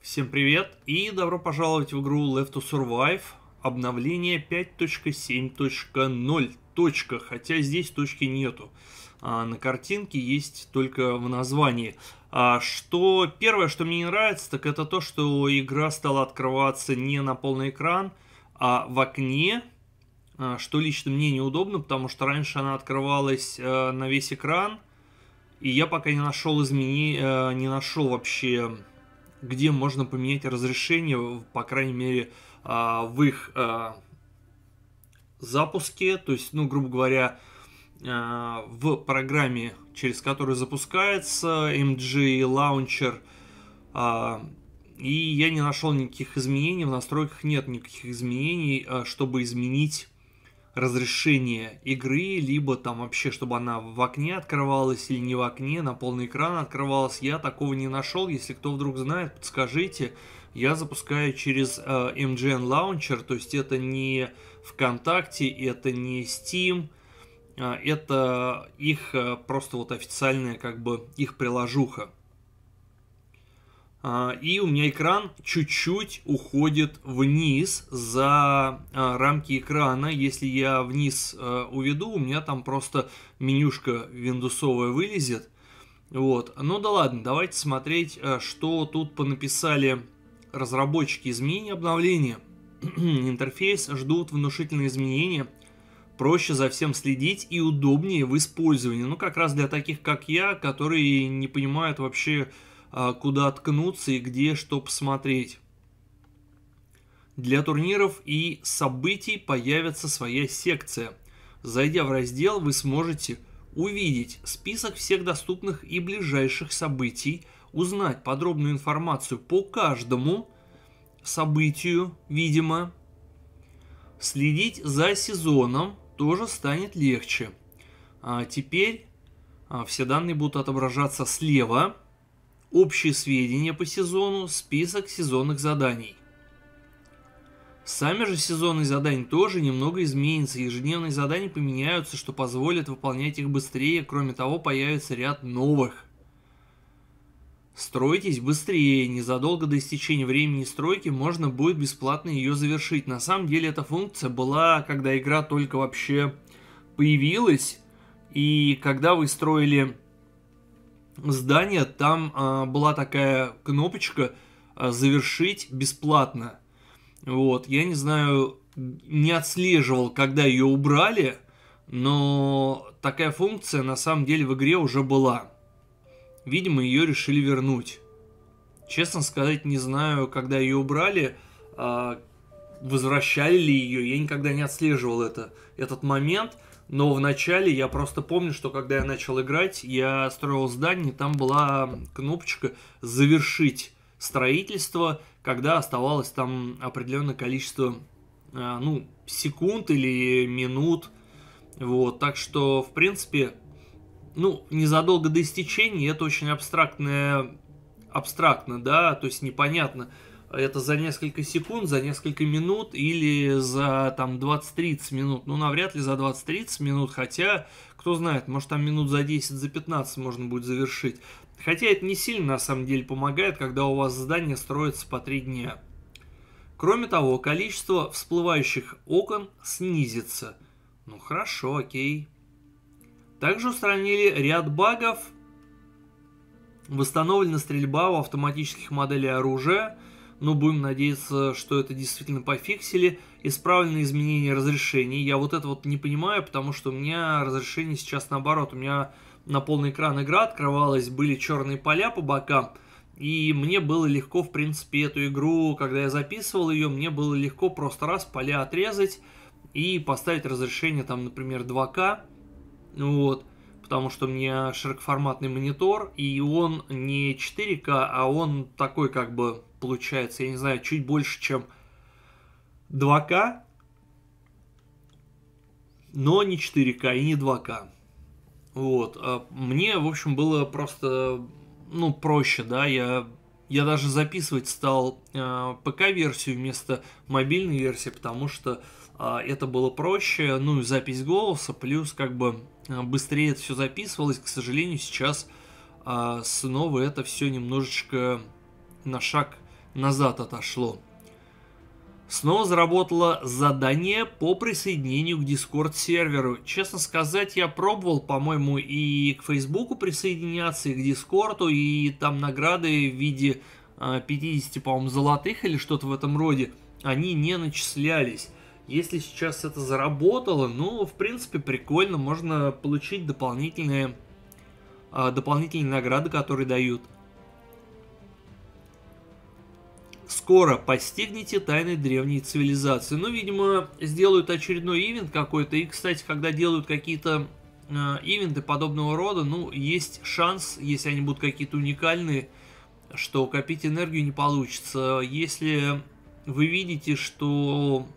Всем привет и добро пожаловать в игру Left to Survive, обновление 5.7.0. хотя здесь точки нету. А на картинке есть только в названии. А что первое, что мне не нравится, так это то, что игра стала открываться не на полный экран, а в окне, а, что лично мне неудобно, потому что раньше она открывалась э, на весь экран, и я пока не нашел измени... Э, не нашел вообще где можно поменять разрешение, по крайней мере, а, в их а, запуске, то есть, ну, грубо говоря, а, в программе, через которую запускается MG Launcher, и я не нашел никаких изменений, в настройках нет никаких изменений, чтобы изменить разрешение игры, либо там вообще, чтобы она в окне открывалась или не в окне, на полный экран открывалась. Я такого не нашел. Если кто вдруг знает, подскажите. Я запускаю через э, MGN Launcher, то есть это не ВКонтакте, это не Steam, э, это их э, просто вот официальная как бы их приложуха. А, и у меня экран чуть-чуть уходит вниз за а, рамки экрана. Если я вниз а, уведу, у меня там просто менюшка виндусовая вылезет. Вот. Ну да ладно, давайте смотреть, что тут понаписали разработчики изменения обновления. Интерфейс ждут внушительные изменения. Проще за всем следить и удобнее в использовании. Ну, как раз для таких, как я, которые не понимают вообще, а, куда ткнуться и где что посмотреть. Для турниров и событий появится своя секция. Зайдя в раздел, вы сможете увидеть список всех доступных и ближайших событий, узнать подробную информацию по каждому событию, видимо. Следить за сезоном тоже станет легче. А теперь а, все данные будут отображаться слева. Общие сведения по сезону, список сезонных заданий. Сами же сезонные задания тоже немного изменятся, ежедневные задания поменяются, что позволит выполнять их быстрее, кроме того появится ряд новых. Стройтесь быстрее, незадолго до истечения времени стройки можно будет бесплатно ее завершить. На самом деле эта функция была, когда игра только вообще появилась, и когда вы строили Здание там э, была такая кнопочка э, «Завершить бесплатно». Вот, я не знаю, не отслеживал, когда ее убрали, но такая функция на самом деле в игре уже была. Видимо, ее решили вернуть. Честно сказать, не знаю, когда ее убрали, а, возвращали ли ее, я никогда не отслеживал это, этот момент – но вначале я просто помню, что когда я начал играть, я строил здание, там была кнопочка «Завершить строительство», когда оставалось там определенное количество а, ну, секунд или минут. Вот, так что, в принципе, ну, незадолго до истечения это очень абстрактное, абстрактно, да, то есть непонятно – это за несколько секунд, за несколько минут или за там 20-30 минут. Ну, навряд ли за 20-30 минут, хотя, кто знает, может там минут за 10, за 15 можно будет завершить. Хотя это не сильно на самом деле помогает, когда у вас здание строится по 3 дня. Кроме того, количество всплывающих окон снизится. Ну хорошо, окей. Также устранили ряд багов. Восстановлена стрельба в автоматических моделях оружия но ну, будем надеяться, что это действительно пофиксили. Исправлены изменения разрешений. Я вот это вот не понимаю, потому что у меня разрешение сейчас наоборот. У меня на полный экран игра открывалась, были черные поля по бокам. И мне было легко, в принципе, эту игру, когда я записывал ее, мне было легко просто раз поля отрезать и поставить разрешение там, например, 2К. Вот потому что у меня широкоформатный монитор, и он не 4К, а он такой как бы получается, я не знаю, чуть больше, чем 2К, но не 4К и не 2К. Вот. А мне, в общем, было просто, ну, проще, да, я, я даже записывать стал э, ПК-версию вместо мобильной версии, потому что э, это было проще, ну, и запись голоса, плюс, как бы, а, быстрее это все записывалось. К сожалению, сейчас а, снова это все немножечко на шаг назад отошло. Снова заработало задание по присоединению к Discord серверу. Честно сказать, я пробовал, по-моему, и к Фейсбуку присоединяться, и к Дискорду, и там награды в виде 50, а, по-моему, золотых или что-то в этом роде, они не начислялись. Если сейчас это заработало, ну, в принципе, прикольно, можно получить дополнительные, э, дополнительные награды, которые дают. Скоро постигнете тайны древней цивилизации. Ну, видимо, сделают очередной ивент какой-то. И, кстати, когда делают какие-то э, ивенты подобного рода, ну, есть шанс, если они будут какие-то уникальные, что копить энергию не получится. Если вы видите, что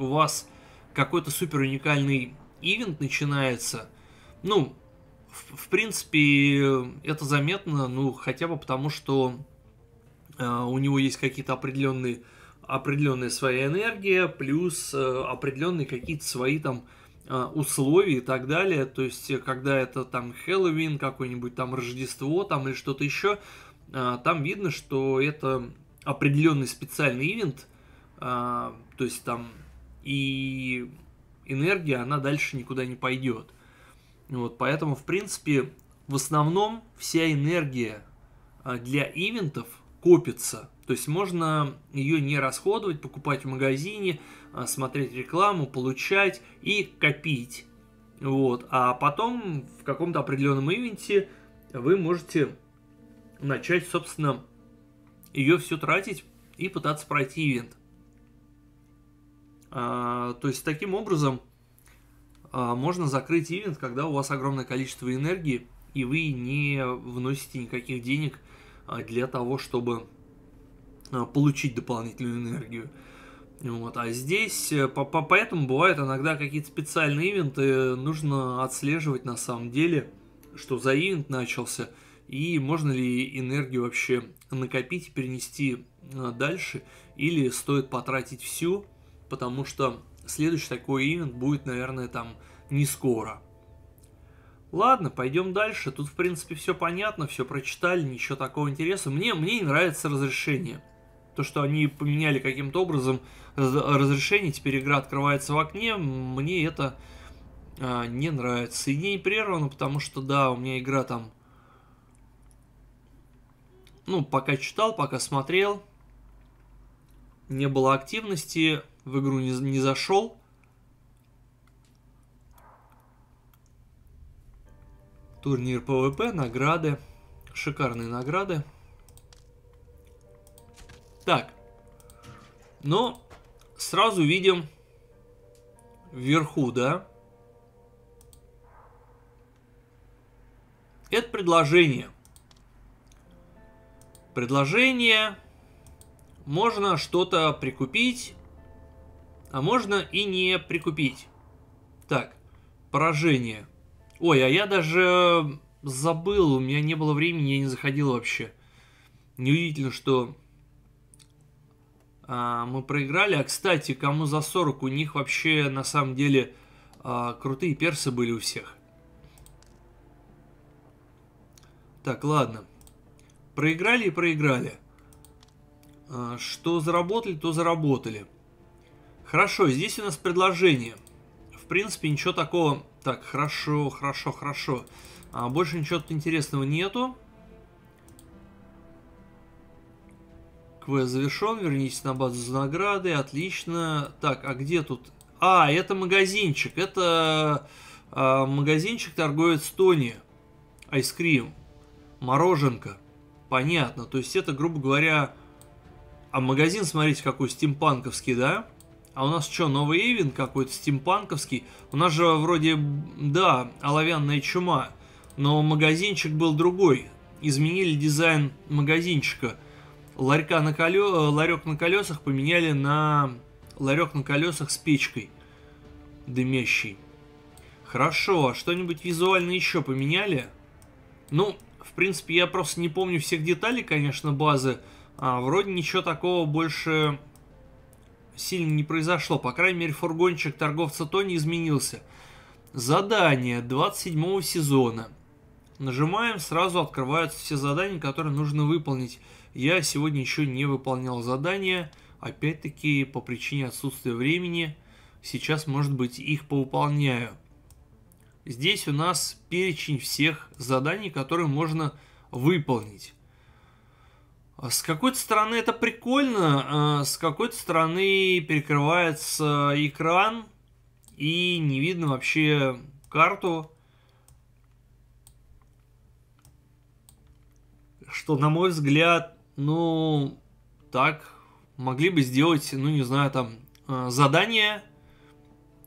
у вас какой-то супер уникальный ивент начинается, ну, в, в принципе, это заметно, ну, хотя бы потому, что э, у него есть какие-то определенные, определенная своя энергия, плюс э, определенные какие-то свои там э, условия и так далее. То есть, э, когда это там Хэллоуин, какое-нибудь там Рождество там или что-то еще, э, там видно, что это определенный специальный ивент, э, то есть там и энергия, она дальше никуда не пойдет. Вот, поэтому, в принципе, в основном вся энергия а, для ивентов копится. То есть можно ее не расходовать, покупать в магазине, а, смотреть рекламу, получать и копить. Вот. А потом в каком-то определенном ивенте вы можете начать, собственно, ее все тратить и пытаться пройти ивент. А, то есть таким образом а, можно закрыть ивент, когда у вас огромное количество энергии, и вы не вносите никаких денег а, для того, чтобы получить дополнительную энергию. Вот, а здесь, э, по -по поэтому бывают иногда какие-то специальные ивенты, э, нужно отслеживать на самом деле, что за ивент начался, и можно ли энергию вообще накопить и перенести э, дальше, или стоит потратить всю, потому что следующий такой ивент будет, наверное, там не скоро. Ладно, пойдем дальше. Тут, в принципе, все понятно, все прочитали, ничего такого интересного. Мне, мне не нравится разрешение. То, что они поменяли каким-то образом разрешение, теперь игра открывается в окне, мне это а, не нравится. и не прервано, потому что, да, у меня игра там... Ну, пока читал, пока смотрел, не было активности, в игру не, не зашел. Турнир ПВП, награды. Шикарные награды. Так. Но ну, сразу видим вверху, да? Это предложение. Предложение можно что-то прикупить, а можно и не прикупить. Так, поражение. Ой, а я даже забыл, у меня не было времени, я не заходил вообще. Неудивительно, что а, мы проиграли. А, кстати, кому за 40, у них вообще на самом деле а, крутые персы были у всех. Так, ладно. Проиграли и проиграли. А, что заработали, то заработали. Хорошо, здесь у нас предложение. В принципе, ничего такого... Так, хорошо, хорошо, хорошо. А, больше ничего тут интересного нету. Квест завершен, вернитесь на базу за награды, отлично. Так, а где тут... А, это магазинчик, это э, магазинчик торговец Тони. Айскрим, мороженка, понятно. То есть это, грубо говоря, а магазин, смотрите, какой стимпанковский, да? А у нас что, новый Ивен какой-то стимпанковский? У нас же вроде, да, оловянная чума, но магазинчик был другой. Изменили дизайн магазинчика. Ларька на коле... Э, ларек на колесах поменяли на ларек на колесах с печкой дымящей. Хорошо, а что-нибудь визуально еще поменяли? Ну, в принципе, я просто не помню всех деталей, конечно, базы, а, вроде ничего такого больше сильно не произошло. По крайней мере, фургончик торговца Тони изменился. Задание 27 сезона. Нажимаем, сразу открываются все задания, которые нужно выполнить. Я сегодня еще не выполнял задания, опять-таки по причине отсутствия времени. Сейчас, может быть, их повыполняю. Здесь у нас перечень всех заданий, которые можно выполнить. А с какой-то стороны это прикольно, а с какой-то стороны перекрывается экран, и не видно вообще карту. Что, на мой взгляд, ну, так, могли бы сделать, ну, не знаю, там, а, задание,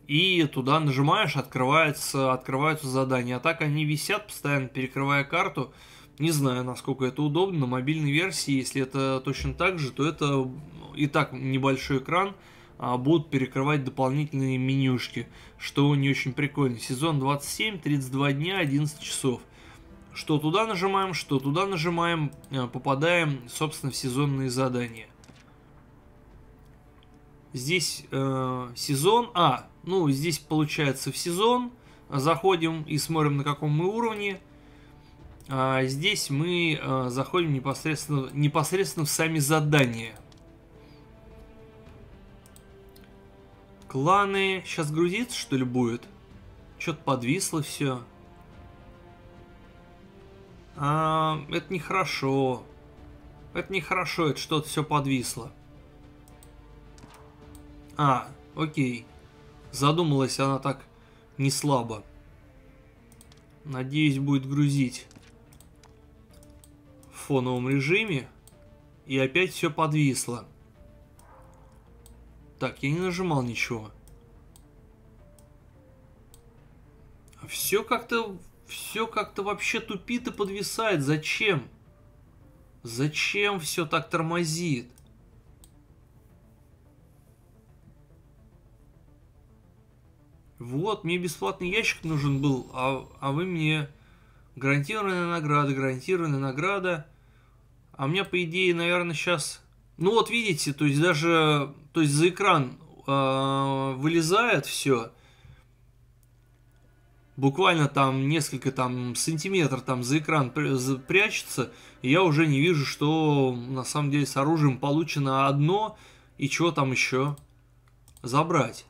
и туда нажимаешь, открывается, открываются задания. А так они висят постоянно, перекрывая карту. Не знаю, насколько это удобно. На мобильной версии, если это точно так же, то это ну, и так небольшой экран, а будут перекрывать дополнительные менюшки, что не очень прикольно. Сезон 27, 32 дня, 11 часов. Что туда нажимаем, что туда нажимаем, а, попадаем, собственно, в сезонные задания. Здесь э, сезон, а, ну, здесь получается в сезон, заходим и смотрим на каком мы уровне, а здесь мы а, заходим непосредственно, непосредственно в сами задания. Кланы. Сейчас грузится, что ли, будет? Что-то подвисло все. А, это нехорошо. Это нехорошо, это что-то все подвисло. А, окей. Задумалась она так не слабо. Надеюсь, будет грузить фоновом режиме. И опять все подвисло. Так, я не нажимал ничего. Все как-то... Все как-то вообще тупит и подвисает. Зачем? Зачем все так тормозит? Вот, мне бесплатный ящик нужен был, а, а вы мне гарантированная награда, гарантированная награда. А у меня, по идее, наверное, сейчас... Ну вот видите, то есть даже то есть за экран э, вылезает все. Буквально там несколько там сантиметр там за экран прячется. И я уже не вижу, что на самом деле с оружием получено одно. И что там еще забрать.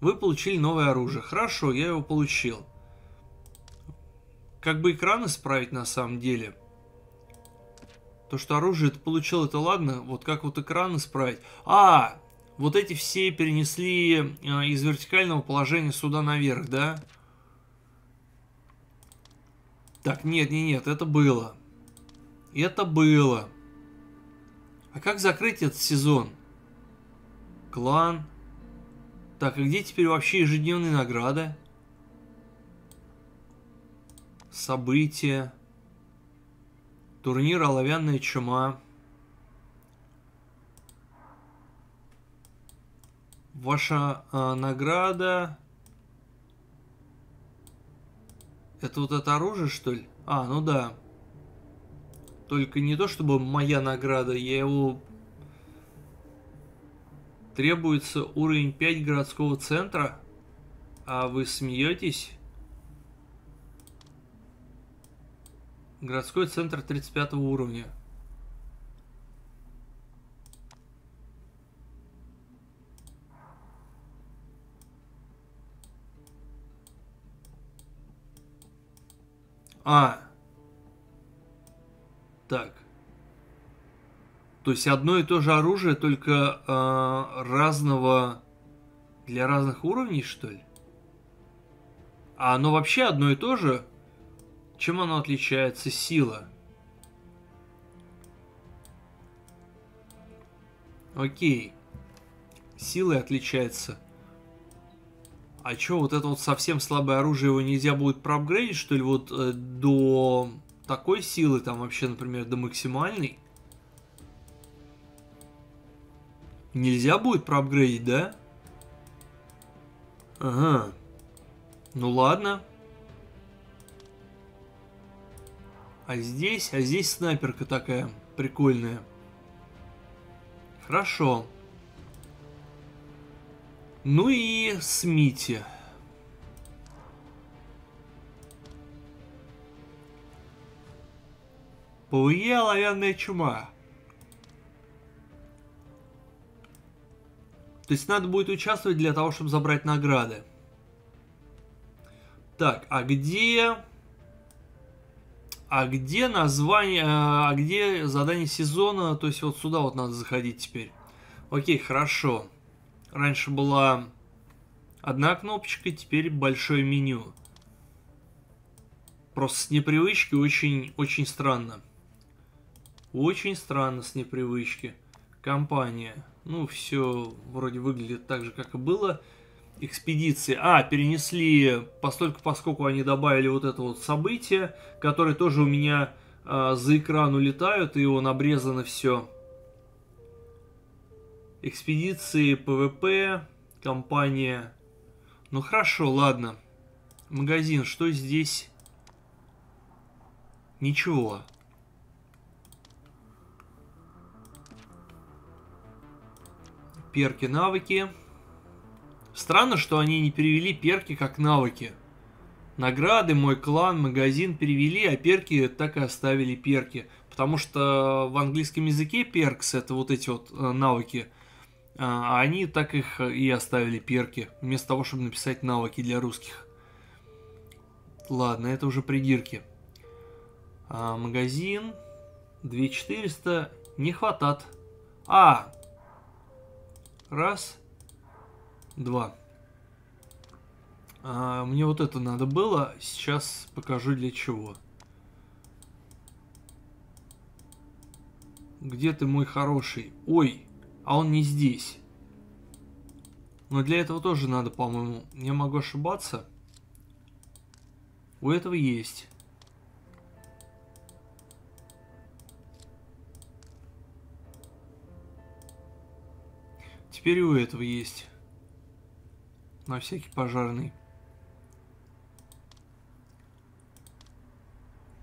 Вы получили новое оружие. Хорошо, я его получил. Как бы экран исправить на самом деле... То, что оружие ты получил, это ладно. Вот как вот экран исправить? А, вот эти все перенесли э, из вертикального положения сюда наверх, да? Так, нет, нет, нет, это было. Это было. А как закрыть этот сезон? Клан. Так, а где теперь вообще ежедневные награды? События. Турнир «Оловянная чума». Ваша э, награда... Это вот это оружие, что ли? А, ну да. Только не то, чтобы моя награда, я его... Требуется уровень 5 городского центра. А вы смеетесь? Городской центр 35 уровня. А. Так. То есть одно и то же оружие, только э, разного... Для разных уровней, что ли? А оно вообще одно и то же? Чем оно отличается сила? Окей. Силой отличается. А чё, вот это вот совсем слабое оружие, его нельзя будет проапгрейдить, что ли, вот э, до такой силы, там вообще, например, до максимальной? Нельзя будет проапгрейдить, да? Ага. Ну ладно. А здесь, а здесь снайперка такая прикольная. Хорошо. Ну и Смити. Пауе оловянная чума. То есть надо будет участвовать для того, чтобы забрать награды. Так, а где а где название, а, а где задание сезона? То есть вот сюда вот надо заходить теперь. Окей, хорошо. Раньше была одна кнопочка, теперь большое меню. Просто с непривычки очень, очень странно. Очень странно с непривычки. Компания. Ну, все вроде выглядит так же, как и было экспедиции. А, перенесли, постольку, поскольку они добавили вот это вот событие, которое тоже у меня э, за экран улетают, и он обрезано все. Экспедиции, ПВП, компания. Ну хорошо, ладно. Магазин, что здесь? Ничего. Перки, навыки. Навыки. Странно, что они не перевели перки как навыки. Награды, мой клан, магазин перевели, а перки так и оставили перки. Потому что в английском языке перкс это вот эти вот э, навыки. А, а они так их и оставили перки, вместо того, чтобы написать навыки для русских. Ладно, это уже придирки. А, магазин. 2400. Не хватат. А! Раз. 2. А, мне вот это надо было. Сейчас покажу для чего. Где ты, мой хороший? Ой, а он не здесь. Но для этого тоже надо, по-моему. Я могу ошибаться. У этого есть. Теперь у этого есть. На всякий пожарный.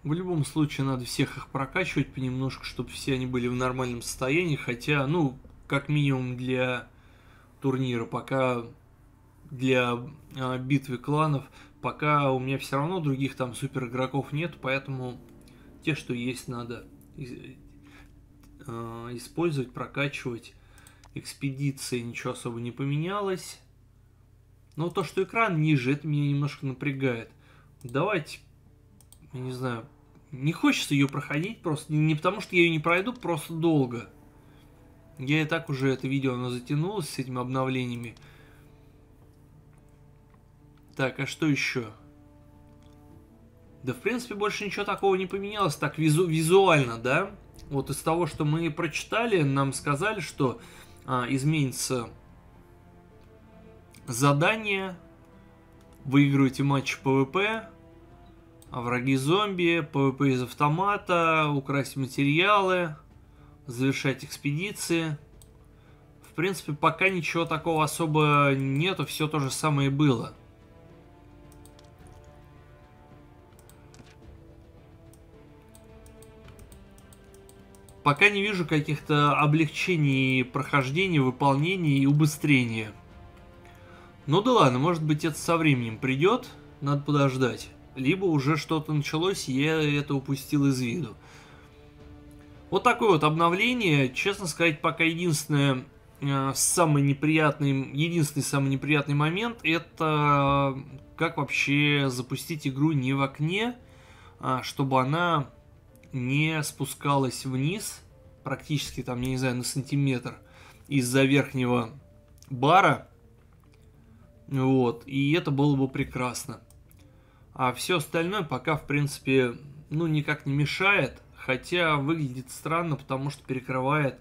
В любом случае надо всех их прокачивать понемножку, чтобы все они были в нормальном состоянии. Хотя, ну, как минимум для турнира, пока для э, битвы кланов, пока у меня все равно других там супер игроков нет, поэтому те, что есть, надо а, использовать, прокачивать. Экспедиции ничего особо не поменялось. Но то, что экран ниже, это меня немножко напрягает. Давайте, я не знаю, не хочется ее проходить просто. Не потому, что я ее не пройду, просто долго. Я и так уже это видео, оно затянулось с этими обновлениями. Так, а что еще? Да, в принципе, больше ничего такого не поменялось. Так, визу визуально, да? Вот из того, что мы прочитали, нам сказали, что а, изменится Задание. Выигрывайте матч ПВП. А враги зомби, ПВП из автомата, украсть материалы, завершать экспедиции. В принципе, пока ничего такого особо нету, все то же самое было. Пока не вижу каких-то облегчений прохождения, выполнения и убыстрения. Ну да ладно, может быть это со временем придет, надо подождать. Либо уже что-то началось, я это упустил из виду. Вот такое вот обновление. Честно сказать, пока единственное, э, самый неприятный, единственный самый неприятный момент, это э, как вообще запустить игру не в окне, а чтобы она не спускалась вниз, практически там, я не знаю, на сантиметр из-за верхнего бара, вот, и это было бы прекрасно. А все остальное пока, в принципе, ну, никак не мешает, хотя выглядит странно, потому что перекрывает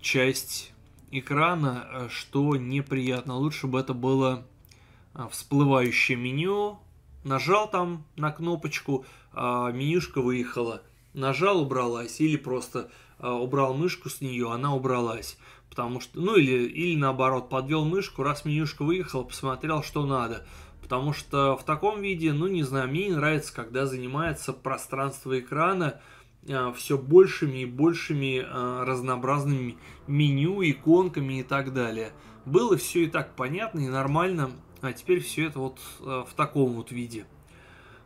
часть экрана, э, что неприятно. Лучше бы это было э, всплывающее меню. Нажал там на кнопочку, а менюшка выехала. Нажал, убралась. Или просто э, убрал мышку с нее, она убралась потому что, ну или, или наоборот, подвел мышку, раз менюшка выехала, посмотрел, что надо. Потому что в таком виде, ну не знаю, мне не нравится, когда занимается пространство экрана э, все большими и большими э, разнообразными меню, иконками и так далее. Было все и так понятно и нормально, а теперь все это вот э, в таком вот виде.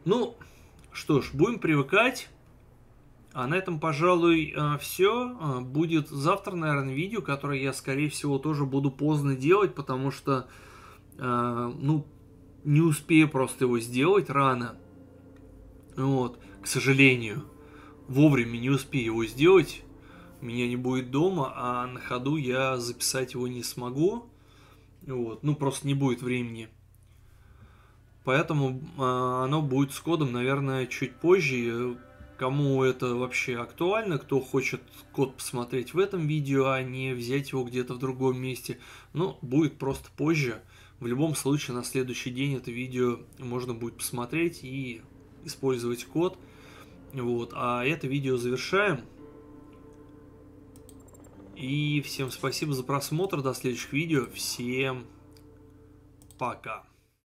Ну, что ж, будем привыкать. А на этом, пожалуй, э, все. Э, будет завтра, наверное, видео, которое я, скорее всего, тоже буду поздно делать, потому что, э, ну, не успею просто его сделать рано. Вот, к сожалению, вовремя не успею его сделать. Меня не будет дома, а на ходу я записать его не смогу. Вот, ну, просто не будет времени. Поэтому оно будет с кодом, наверное, чуть позже кому это вообще актуально, кто хочет код посмотреть в этом видео, а не взять его где-то в другом месте. Но ну, будет просто позже. В любом случае на следующий день это видео можно будет посмотреть и использовать код. Вот, а это видео завершаем. И всем спасибо за просмотр, до следующих видео, всем пока.